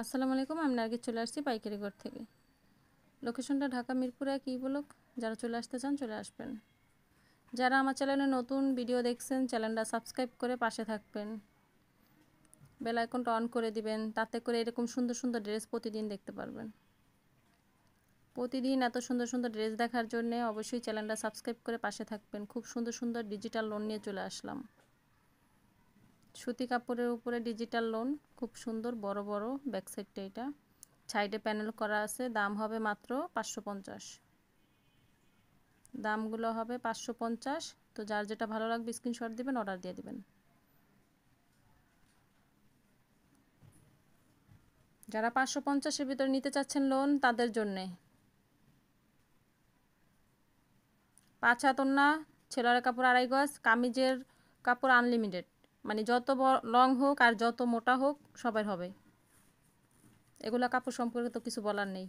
আসসালামু আলাইকুম আমি আগে চলে আসছি পাইকারি ঘর থেকে লোকেশনটা ঢাকা মিরপুর এক বলুক যারা চলে আসতে চান চলে আসবেন যারা আমার চ্যানেলে নতুন ভিডিও দেখছেন চ্যানেলটা সাবস্ক্রাইব করে পাশে থাকবেন বেল আইকনটা অন করে দিবেন তাতে করে এরকম সুন্দর সুন্দর ড্রেস প্রতিদিন দেখতে পারবেন প্রতিদিন এত সুন্দর সুন্দর ড্রেস দেখার জন্য অবশ্যই চ্যানেলটা সাবস্ক্রাইব করে পাশে থাকবেন খুব সুন্দর সুন্দর ডিজিটাল লোন নিয়ে চলে আসলাম সুতি কাপড়ের উপরে ডিজিটাল লোন খুব সুন্দর বড় বড় ব্যাকসাইডটা এটা সাইডে প্যানেল করা আছে দাম হবে মাত্র পাঁচশো পঞ্চাশ দামগুলো হবে পাঁচশো পঞ্চাশ তো যার যেটা ভালো লাগবে স্ক্রিনশট দিবেন অর্ডার দিয়ে দিবেন যারা পাঁচশো পঞ্চাশের ভিতরে নিতে চাচ্ছেন লোন তাদের জন্যে পাঁচ হাতন্না ছেলের কাপড় আড়াই গজ কামিজের কাপড় আনলিমিটেড মানে যত লং হোক আর যত মোটা হোক সবার হবে এগুলো কাপড় সম্পর্কে তো কিছু বলার নেই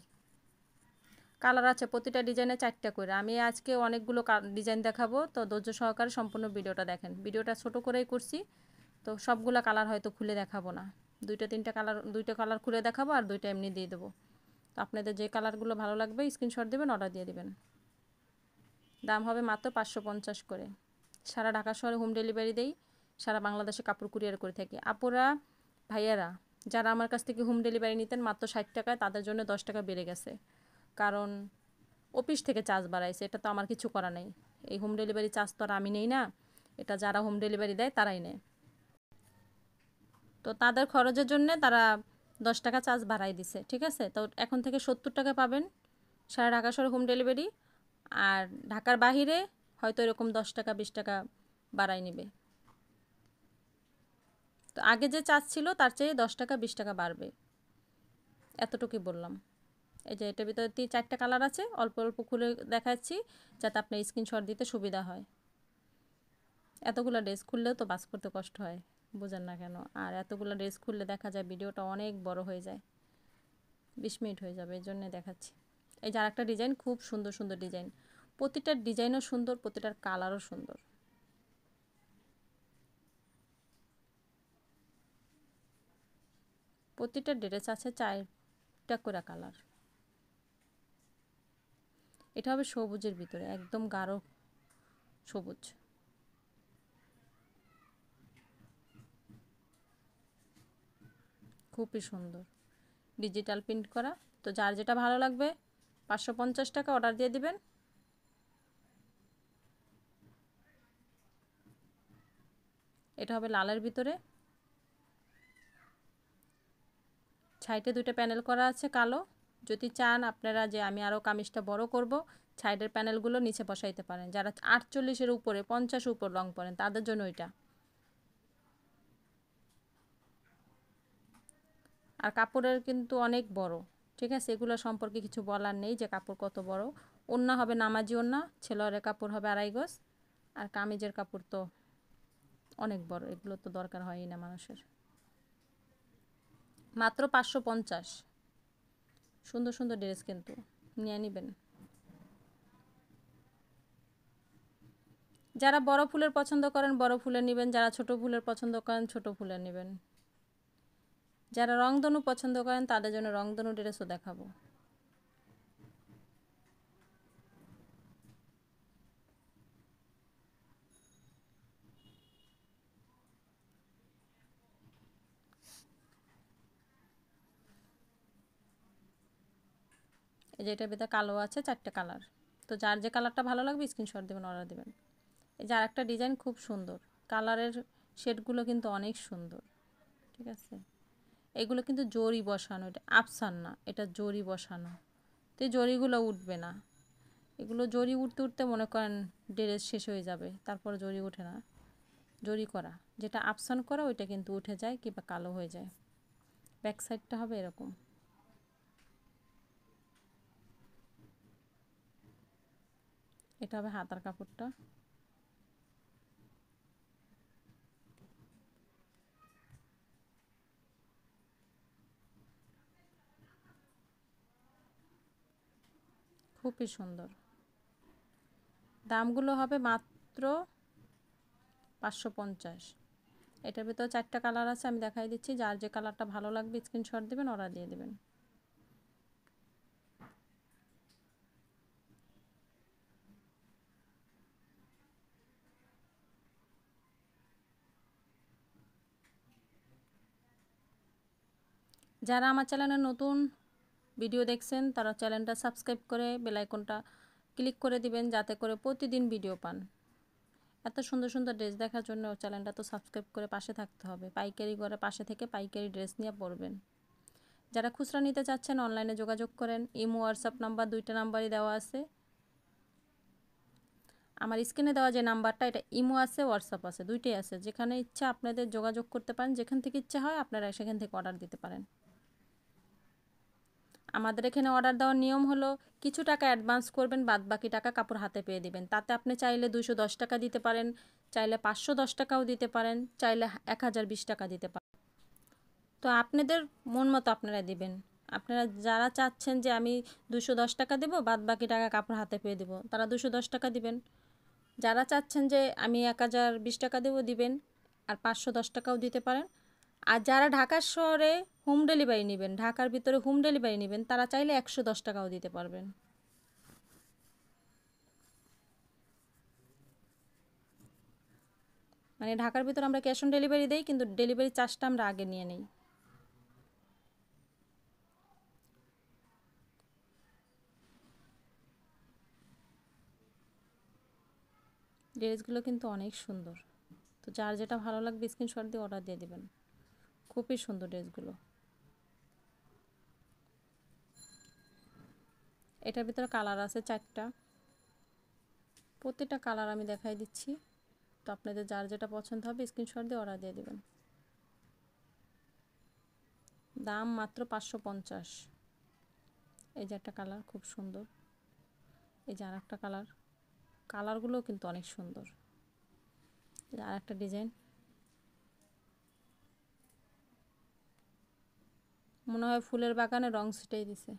কালার আছে প্রতিটা ডিজাইনে চারটা করে আমি আজকে অনেকগুলো ডিজাইন দেখাবো তো ধৈর্য সহকারে সম্পূর্ণ ভিডিওটা দেখেন ভিডিওটা ছোট করেই করছি তো সবগুলো কালার হয়তো খুলে দেখাবো না দুইটা তিনটা কালার দুইটা কালার খুলে দেখাবো আর দুইটা এমনি দিয়ে দেবো তো আপনাদের যে কালারগুলো ভালো লাগবে স্ক্রিনশট দেবেন অর্ডার দিয়ে দেবেন দাম হবে মাত্র পাঁচশো করে সারা ঢাকা শহরে হোম ডেলিভারি দেই সারা বাংলাদেশে কাপড় কুরিয়ার করে থাকি আপুরা ভাইয়ারা যারা আমার কাছ থেকে হোম ডেলিভারি নিতেন মাত্র ষাট টাকায় তাদের জন্য দশ টাকা বেড়ে গেছে কারণ অফিস থেকে চার্জ বাড়াইছে এটা তো আমার কিছু করা নেই এই হোম ডেলিভারি চার্জ তো আর আমি নেই না এটা যারা হোম ডেলিভারি দেয় তারাই নেয় তো তাদের খরচের জন্য তারা দশ টাকা চার্জ বাড়াই দিছে ঠিক আছে তো এখন থেকে সত্তর টাকা পাবেন সারা ঢাকা শহরে হোম ডেলিভারি আর ঢাকার বাহিরে হয়তো এরকম দশ টাকা বিশ টাকা বাড়াই নেবে তো আগে যে চার্জ ছিল তার চেয়ে দশ টাকা বিশ টাকা বাড়বে এতটুকুই বললাম এই যে এটার ভিতরে তিন চারটা কালার আছে অল্প অল্প খুলে দেখাচ্ছি যাতে আপনার স্ক্রিনশট দিতে সুবিধা হয় এতগুলো ড্রেস খুললেও তো বাস করতে কষ্ট হয় বোঝেন না কেন আর এতগুলো ড্রেস খুললে দেখা যায় ভিডিওটা অনেক বড় হয়ে যায় বিশ মিনিট হয়ে যাবে এই জন্যে দেখাচ্ছি এই যে আরেকটা ডিজাইন খুব সুন্দর সুন্দর ডিজাইন প্রতিটার ডিজাইনও সুন্দর প্রতিটার কালারও সুন্দর প্রতিটা ড্রেস আছে চারটা করে কালার এটা হবে সবুজের ভিতরে একদম গাঢ় সবুজ খুবই সুন্দর ডিজিটাল প্রিন্ট করা তো যার যেটা ভালো লাগবে পাঁচশো পঞ্চাশ টাকা অর্ডার দিয়ে দিবেন এটা হবে লালের ভিতরে সাইডে দুইটা প্যানেল করা আছে কালো যদি চান আপনারা যে আমি আরও কামিজটা বড় করব সাইডের প্যানেলগুলো নিচে বসাইতে পারেন যারা আটচল্লিশের উপরে পঞ্চাশ উপর রং পরেন তাদের জন্য এটা আর কাপড়ের কিন্তু অনেক বড় ঠিক আছে এগুলো সম্পর্কে কিছু বলার নেই যে কাপড় কত বড় ওন্না হবে নামাজি ওন্না ছেলের কাপড় হবে আড়াই গজ আর কামিজের কাপড় তো অনেক বড় এগুলো তো দরকার হয়ই না মানুষের মাত্র পাঁচশো পঞ্চাশ সুন্দর সুন্দর ড্রেস কিন্তু নিয়ে নেবেন যারা বড় ফুলের পছন্দ করেন বড় ফুলের নেবেন যারা ছোট ফুলের পছন্দ করেন ছোট ফুলের নেবেন যারা রংধনু পছন্দ করেন তাদের জন্য রংধনু ড্রেসও দেখাবো এই যে এটার ভিতরে কালো আছে চারটে কালার তো যার যে কালারটা ভালো লাগবে স্ক্রিনশট দেবেন অর্ডার দেবেন এই যে একটা ডিজাইন খুব সুন্দর কালারের শেডগুলো কিন্তু অনেক সুন্দর ঠিক আছে এগুলো কিন্তু জরি বসানো এটা আফসান না এটা জরি বসানো তো জরিগুলো উঠবে না এগুলো জরি উঠতে উঠতে মনে করেন ড্রেস শেষ হয়ে যাবে তারপরে জরি উঠে না জরি করা যেটা আফসান করা ওইটা কিন্তু উঠে যায় কিংবা কালো হয়ে যায় ব্যাক সাইডটা হবে এরকম এটা হবে হাতার কাপড়টা খুবই সুন্দর দামগুলো হবে মাত্র পাঁচশো পঞ্চাশ এটার ভিতরে চারটা কালার আছে আমি দেখাই দিচ্ছি যার যে কালারটা ভালো লাগবে স্ক্রিনশট দেবেন অর্ডার দিয়ে দেবেন যারা আমার চ্যানেলে নতুন ভিডিও দেখছেন তারা চ্যানেলটা সাবস্ক্রাইব করে বেলাইকনটা ক্লিক করে দিবেন যাতে করে প্রতিদিন ভিডিও পান এত সুন্দর সুন্দর ড্রেস দেখার জন্য চ্যানেলটা তো সাবস্ক্রাইব করে পাশে থাকতে হবে পাইকারি করে পাশে থেকে পাইকারি ড্রেস নিয়ে পড়বেন যারা খুচরা নিতে চাচ্ছেন অনলাইনে যোগাযোগ করেন ইমো হোয়াটসঅ্যাপ নাম্বার দুইটা নাম্বারই দেওয়া আছে আমার স্ক্রিনে দেওয়া যে নাম্বারটা এটা ইমো আছে হোয়াটসঅ্যাপ আছে দুইটাই আছে যেখানে ইচ্ছা আপনাদের যোগাযোগ করতে পারেন যেখান থেকে ইচ্ছা হয় আপনারা সেখান থেকে অর্ডার দিতে পারেন আমাদের এখানে অর্ডার দেওয়ার নিয়ম হলো কিছু টাকা অ্যাডভান্স করবেন বাদ বাকি টাকা কাপড় হাতে পেয়ে দিবেন তাতে আপনি চাইলে দুশো দশ টাকা দিতে পারেন চাইলে পাঁচশো দশ টাকাও দিতে পারেন চাইলে এক হাজার বিশ টাকা দিতে পারেন তো আপনাদের মন মতো আপনারা দিবেন আপনারা যারা চাচ্ছেন যে আমি দুশো দশ টাকা দেবো বাদ বাকি টাকা কাপড় হাতে পেয়ে দেবো তারা দুশো দশ টাকা দিবেন যারা চাচ্ছেন যে আমি এক হাজার বিশ টাকা দেবো দিবেন আর পাঁচশো দশ টাকাও দিতে পারেন আর যারা ঢাকার শহরে হোম ডেলিভারি নেবেন ঢাকার ভিতরে হোম ডেলিভারি নেবেন তারা চাইলে একশো দশ টাকাও দিতে পারবেন মানে ঢাকার ভিতরে আমরা ক্যাশ অন ডেলিভারি দিই কিন্তু ডেলিভারি চার্জটা আমরা আগে নিয়ে নিই ড্রেসগুলো কিন্তু অনেক সুন্দর তো যার যেটা ভালো লাগবে স্ক্রিনশট দিয়ে অর্ডার দিয়ে দেবেন খুবই সুন্দর ড্রেসগুলো এটার ভিতরে কালার আছে চারটা প্রত্যেকটা কালার আমি দেখাই দিচ্ছি তো আপনাদের যার যেটা পছন্দ হবে স্ক্রিনশট দিয়ে অর্ডার দিয়ে দেবেন দাম মাত্র পাঁচশো পঞ্চাশ এই যে একটা কালার খুব সুন্দর এই যে আর একটা কালার কালারগুলোও কিন্তু অনেক সুন্দর আর একটা ডিজাইন মনে হয় ফুলের বাগানে রং ছিটাই দিছে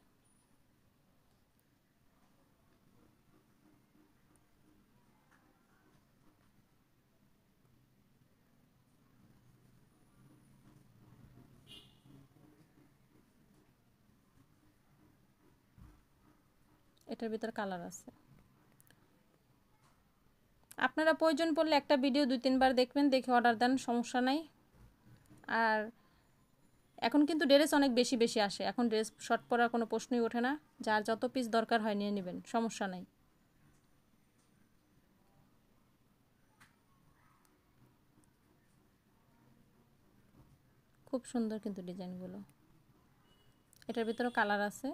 এটার ভিতর কালার আছে আপনারা প্রয়োজন পড়লে একটা ভিডিও দুই তিনবার দেখবেন দেখে অর্ডার দেন সমস্যা নাই আর এখন কিন্তু ড্রেস অনেক বেশি বেশি আসে এখন ড্রেস শর্ট পরার কোনো প্রশ্নই ওঠে না যার যত পিস দরকার হয় নিয়ে নেবেন সমস্যা নাই খুব সুন্দর কিন্তু ডিজাইনগুলো এটার ভিতরে কালার আছে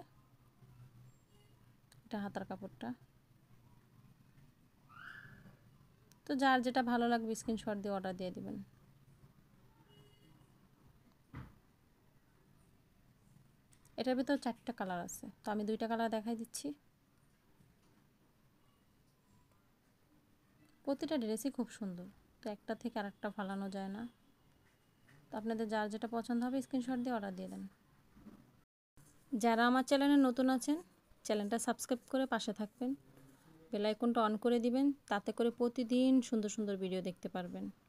এটা হাতার কাপড়টা তো যার যেটা ভালো লাগবে স্ক্রিনশট দিয়ে অর্ডার দিয়ে দিবেন এটার ভিতর চারটা কালার আছে তো আমি দুইটা কালার দেখাই দিচ্ছি প্রতিটা ড্রেসই খুব সুন্দর তো একটা থেকে আরেকটা ফালানো যায় না তো আপনাদের যার যেটা পছন্দ হবে স্ক্রিনশট দিয়ে অর্ডার দিয়ে দেন যারা আমার চ্যানেলে নতুন আছেন চ্যানেলটা সাবস্ক্রাইব করে পাশে থাকবেন বেলাইকনটা অন করে দিবেন তাতে করে প্রতিদিন সুন্দর সুন্দর ভিডিও দেখতে পারবেন